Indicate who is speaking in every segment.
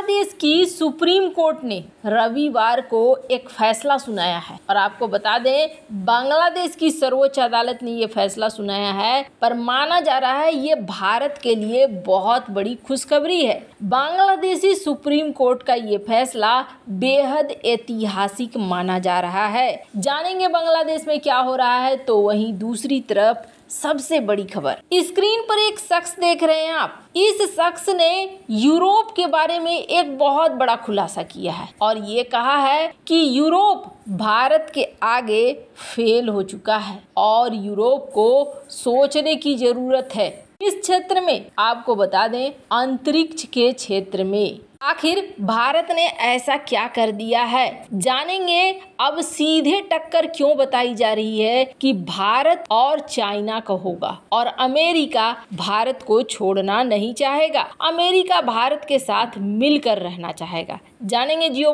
Speaker 1: बांग्लादेश की supreme court ने रविवार को एक फैसला सुनाया है और आपको बता दें बांग्लादेश की सर्वोच्च अदालत ने यह फैसला सुनाया है पर माना जा रहा है ये भारत के लिए बहुत बड़ी खुशखबरी है बांग्लादेशी सुप्रीम कोर्ट का ये फैसला बेहद ऐतिहासिक माना जा रहा है जानेंगे बांग्लादेश में क्या हो रहा है तो वहीं दूसरी तरफ सबसे बड़ी खबर स्क्रीन पर एक शख्स देख रहे हैं आप इस शख्स ने यूरोप के बारे में एक बहुत बड़ा खुलासा किया है और ये कहा है कि यूरोप भारत के आगे फेल हो चुका है और यूरोप को सोचने की जरूरत है इस क्षेत्र में आपको बता दें अंतरिक्ष के क्षेत्र में आखिर भारत ने ऐसा क्या कर दिया है जानेंगे अब सीधे टक्कर क्यों बताई जा रही है कि भारत और चाइना का होगा और अमेरिका भारत को छोड़ना नहीं चाहेगा अमेरिका भारत के साथ मिलकर रहना चाहेगा जानेंगे जियो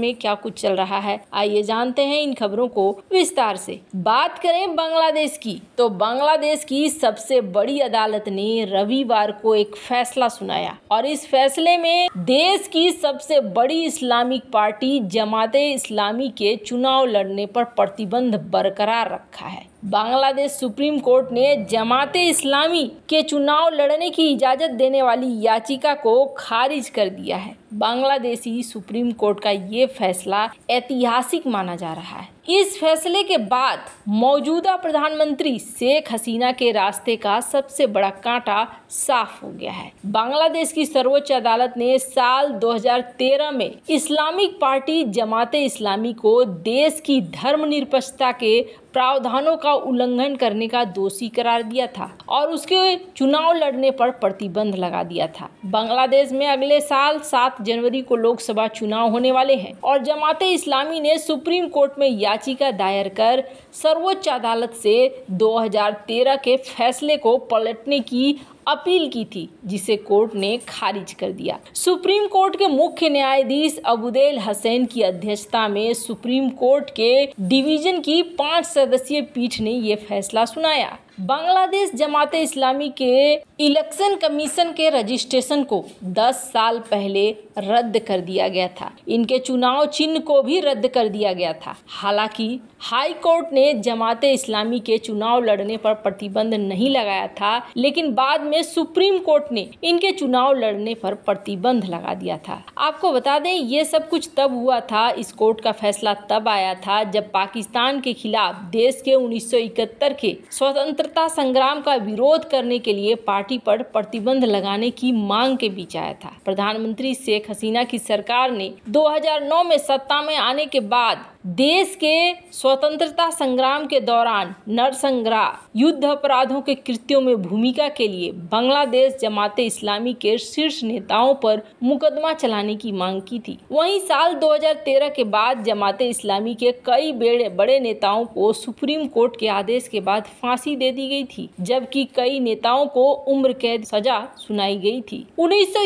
Speaker 1: में क्या कुछ चल रहा है आइए जानते हैं इन खबरों को विस्तार से बात करें बांग्लादेश की तो बांग्लादेश की सबसे बड़ी अदालत ने रविवार को एक फैसला सुनाया और इस फैसले में देश देश की सबसे बड़ी इस्लामिक पार्टी जमात इस्लामी के चुनाव लड़ने पर प्रतिबंध बरकरार रखा है बांग्लादेश सुप्रीम कोर्ट ने जमात इस्लामी के चुनाव लड़ने की इजाज़त देने वाली याचिका को खारिज कर दिया है बांग्लादेशी सुप्रीम कोर्ट का ये फैसला ऐतिहासिक माना जा रहा है इस फैसले के बाद मौजूदा प्रधानमंत्री शेख हसीना के रास्ते का सबसे बड़ा कांटा साफ हो गया है बांग्लादेश की सर्वोच्च अदालत ने साल 2013 में इस्लामिक पार्टी जमात इस्लामी को देश की धर्मनिरपेक्षता के प्रावधानों का उल्लंघन करने का दोषी करार दिया था और उसके चुनाव लड़ने पर प्रतिबंध लगा दिया था बांग्लादेश में अगले साल सात जनवरी को लोकसभा चुनाव होने वाले हैं और जमात इस्लामी ने सुप्रीम कोर्ट में याचिका दायर कर सर्वोच्च अदालत से 2013 के फैसले को पलटने की अपील की थी जिसे कोर्ट ने खारिज कर दिया सुप्रीम कोर्ट के मुख्य न्यायाधीश अबुदेल हसैन की अध्यक्षता में सुप्रीम कोर्ट के डिवीजन की पांच सदस्यीय पीठ ने यह फैसला सुनाया बांग्लादेश जमात इस्लामी के इलेक्शन कमीशन के रजिस्ट्रेशन को 10 साल पहले रद्द कर दिया गया था इनके चुनाव चिन्ह को भी रद्द कर दिया गया था हालांकि हाई कोर्ट ने जमात इस्लामी के चुनाव लड़ने पर प्रतिबंध नहीं लगाया था लेकिन बाद में सुप्रीम कोर्ट ने इनके चुनाव लड़ने पर प्रतिबंध लगा दिया था आपको बता दें ये सब कुछ तब हुआ था इस कोर्ट का फैसला तब आया था जब पाकिस्तान के खिलाफ देश के उन्नीस के स्वतंत्र स्वतंत्रता संग्राम का विरोध करने के लिए पार्टी पर प्रतिबंध लगाने की मांग के बीच आया था प्रधानमंत्री शेख हसीना की सरकार ने 2009 में सत्ता में आने के बाद देश के स्वतंत्रता संग्राम के दौरान नरसंग्रा युद्ध अपराधों के कृत्यों में भूमिका के लिए बांग्लादेश जमाते इस्लामी के शीर्ष नेताओं पर मुकदमा चलाने की मांग की थी वहीं साल 2013 के बाद जमाते इस्लामी के कई बड़े बड़े नेताओं को सुप्रीम कोर्ट के आदेश के बाद फांसी दे दी गई थी जबकि कई नेताओं को उम्र कैद सजा सुनाई गई थी उन्नीस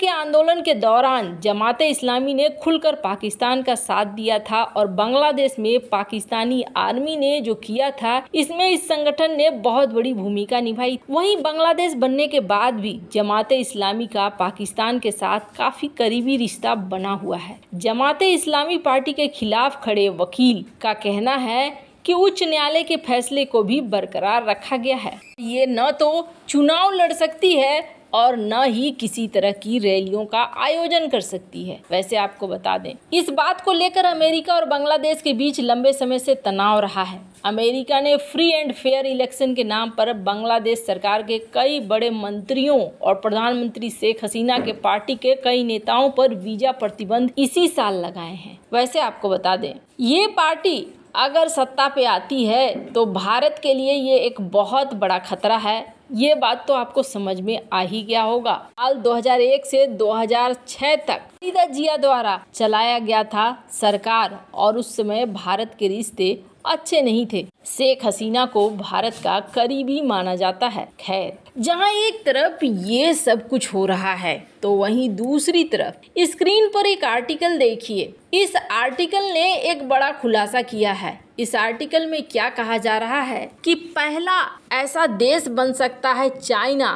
Speaker 1: के आंदोलन के दौरान जमाते इस्लामी ने खुलकर पाकिस्तान का साथ दिया था और बांग्लादेश में पाकिस्तानी आर्मी ने जो किया था इसमें इस संगठन ने बहुत बड़ी भूमिका निभाई वहीं बांग्लादेश बनने के बाद भी जमात इस्लामी का पाकिस्तान के साथ काफी करीबी रिश्ता बना हुआ है जमात इस्लामी पार्टी के खिलाफ खड़े वकील का कहना है कि उच्च न्यायालय के फैसले को भी बरकरार रखा गया है ये न तो चुनाव लड़ सकती है और न ही किसी तरह की रैलियों का आयोजन कर सकती है वैसे आपको बता दें इस बात को लेकर अमेरिका और बांग्लादेश के बीच लंबे समय से तनाव रहा है अमेरिका ने फ्री एंड फेयर इलेक्शन के नाम पर बांग्लादेश सरकार के कई बड़े मंत्रियों और प्रधानमंत्री शेख हसीना के पार्टी के कई नेताओं पर वीजा प्रतिबंध इसी साल लगाए हैं वैसे आपको बता दें ये पार्टी अगर सत्ता पे आती है तो भारत के लिए ये एक बहुत बड़ा खतरा है ये बात तो आपको समझ में आ ही गया होगा साल 2001 से 2006 तक सीधा जिया द्वारा चलाया गया था सरकार और उस समय भारत के रिश्ते अच्छे नहीं थे शेख हसीना को भारत का करीबी माना जाता है खैर जहां एक तरफ ये सब कुछ हो रहा है तो वहीं दूसरी तरफ स्क्रीन पर एक आर्टिकल देखिए इस आर्टिकल ने एक बड़ा खुलासा किया है इस आर्टिकल में क्या कहा जा रहा है कि पहला ऐसा देश बन सकता है चाइना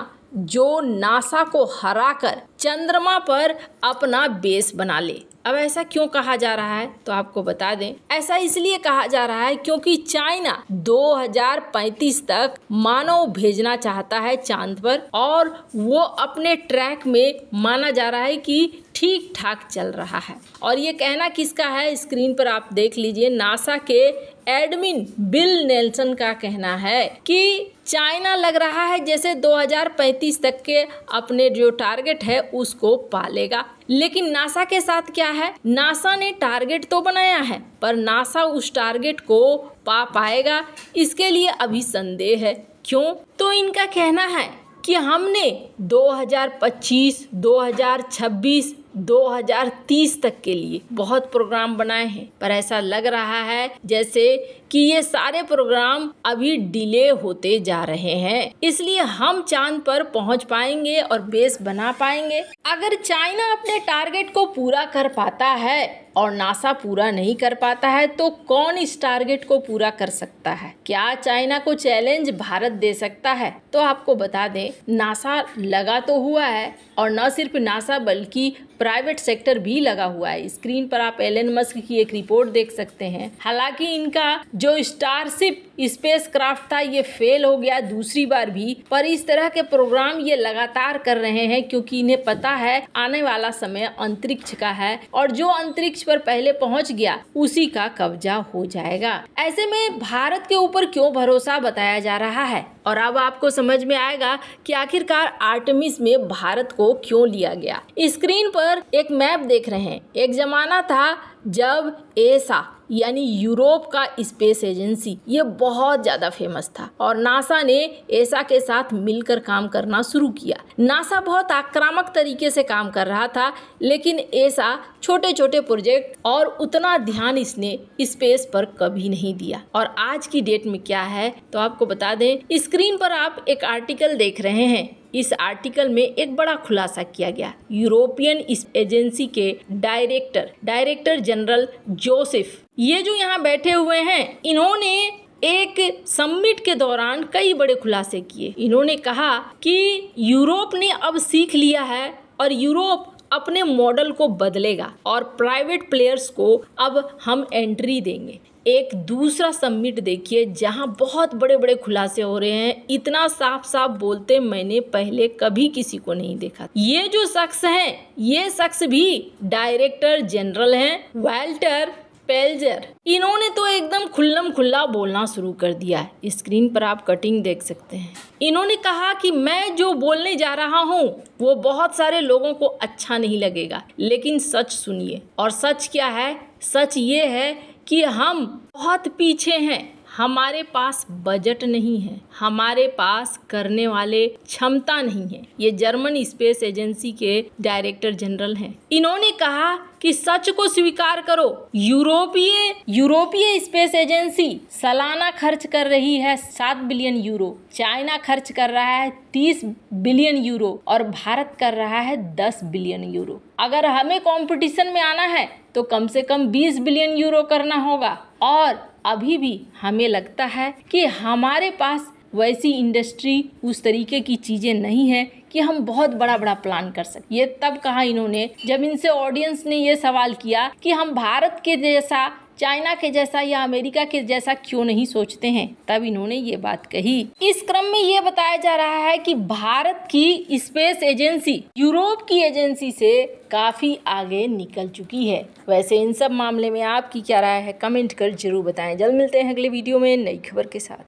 Speaker 1: जो नासा को हराकर चंद्रमा पर अपना बेस बना ले अब ऐसा क्यों कहा जा रहा है तो आपको बता दें ऐसा इसलिए कहा जा रहा है क्योंकि चाइना 2035 तक मानव भेजना चाहता है चांद पर और वो अपने ट्रैक में माना जा रहा है कि ठीक ठाक चल रहा है और ये कहना किसका है स्क्रीन पर आप देख लीजिए नासा के एडमिन बिल नेल्सन का कहना है कि चाइना लग रहा है जैसे 2035 तक के अपने जो टारगेट है उसको पालेगा लेकिन नासा के साथ क्या है नासा ने टारगेट तो बनाया है पर नासा उस टारगेट को पा पाएगा इसके लिए अभी संदेह है क्यों तो इनका कहना है कि हमने 2025, 2026 2030 तक के लिए बहुत प्रोग्राम बनाए हैं पर ऐसा लग रहा है जैसे कि ये सारे प्रोग्राम अभी डिले होते जा रहे हैं इसलिए हम चांद पर पहुंच पाएंगे और बेस बना पाएंगे अगर चाइना अपने टारगेट को पूरा कर पाता है और नासा पूरा नहीं कर पाता है तो कौन इस टारगेट को पूरा कर सकता है क्या चाइना को चैलेंज भारत दे सकता है तो आपको बता दें नासा लगा तो हुआ है और न सिर्फ नासा बल्कि प्राइवेट सेक्टर भी लगा हुआ है स्क्रीन पर आप एलन मस्क की एक रिपोर्ट देख सकते हैं हालांकि इनका जो स्टारशिप स्पेसक्राफ्ट था ये फेल हो गया दूसरी बार भी पर इस तरह के प्रोग्राम ये लगातार कर रहे हैं क्योंकि इन्हें पता है आने वाला समय अंतरिक्ष का है और जो अंतरिक्ष पर पहले पहुंच गया उसी का कब्जा हो जाएगा ऐसे में भारत के ऊपर क्यों भरोसा बताया जा रहा है और अब आपको समझ में आएगा कि आखिरकार आर्टमिस में भारत को क्यों लिया गया स्क्रीन पर एक मैप देख रहे हैं एक जमाना था जब ऐसा यानी यूरोप का स्पेस एजेंसी ये बहुत ज़्यादा फेमस था और नासा ने ऐसा के साथ मिलकर काम करना शुरू किया नासा बहुत आक्रामक तरीके से काम कर रहा था लेकिन ऐसा छोटे छोटे प्रोजेक्ट और उतना ध्यान इसने स्पेस पर कभी नहीं दिया और आज की डेट में क्या है तो आपको बता दें स्क्रीन पर आप एक आर्टिकल देख रहे हैं इस आर्टिकल में एक बड़ा खुलासा किया गया यूरोपियन एजेंसी के डायरेक्टर डायरेक्टर जनरल जोसेफ ये जो यहाँ बैठे हुए हैं इन्होंने एक समिट के दौरान कई बड़े खुलासे किए इन्होंने कहा कि यूरोप ने अब सीख लिया है और यूरोप अपने मॉडल को बदलेगा और प्राइवेट प्लेयर्स को अब हम एंट्री देंगे एक दूसरा समिट देखिए जहां बहुत बड़े बड़े खुलासे हो रहे हैं इतना साफ साफ बोलते मैंने पहले कभी किसी को नहीं देखा ये जो शख्स हैं ये शख्स भी डायरेक्टर जनरल हैं वाल्टर पेल्जर इन्होंने तो एकदम खुल्लम खुल्ला बोलना शुरू कर दिया है स्क्रीन पर आप कटिंग देख सकते हैं इन्होंने कहा कि मैं जो बोलने जा रहा हूँ वो बहुत सारे लोगों को अच्छा नहीं लगेगा लेकिन सच सुनिए और सच क्या है सच ये है कि हम बहुत पीछे हैं हमारे पास बजट नहीं है हमारे पास करने वाले क्षमता नहीं है ये जर्मन स्पेस एजेंसी के डायरेक्टर जनरल हैं इन्होंने कहा कि सच को स्वीकार करो यूरोपीय यूरोपीय स्पेस एजेंसी सालाना खर्च कर रही है सात बिलियन यूरो चाइना खर्च कर रहा है तीस बिलियन यूरो और भारत कर रहा है दस बिलियन यूरो अगर हमें कंपटीशन में आना है तो कम से कम बीस बिलियन यूरो करना होगा और अभी भी हमें लगता है कि हमारे पास वैसी इंडस्ट्री उस तरीके की चीज़ें नहीं है कि हम बहुत बड़ा बड़ा प्लान कर सकें ये तब कहा इन्होंने जब इनसे ऑडियंस ने ये सवाल किया कि हम भारत के जैसा चाइना के जैसा या अमेरिका के जैसा क्यों नहीं सोचते हैं तब इन्होंने ये बात कही इस क्रम में ये बताया जा रहा है कि भारत की स्पेस एजेंसी यूरोप की एजेंसी से काफ़ी आगे निकल चुकी है वैसे इन सब मामले में आपकी क्या राय है कमेंट कर जरूर बताएं जल्द मिलते हैं अगले वीडियो में नई खबर के साथ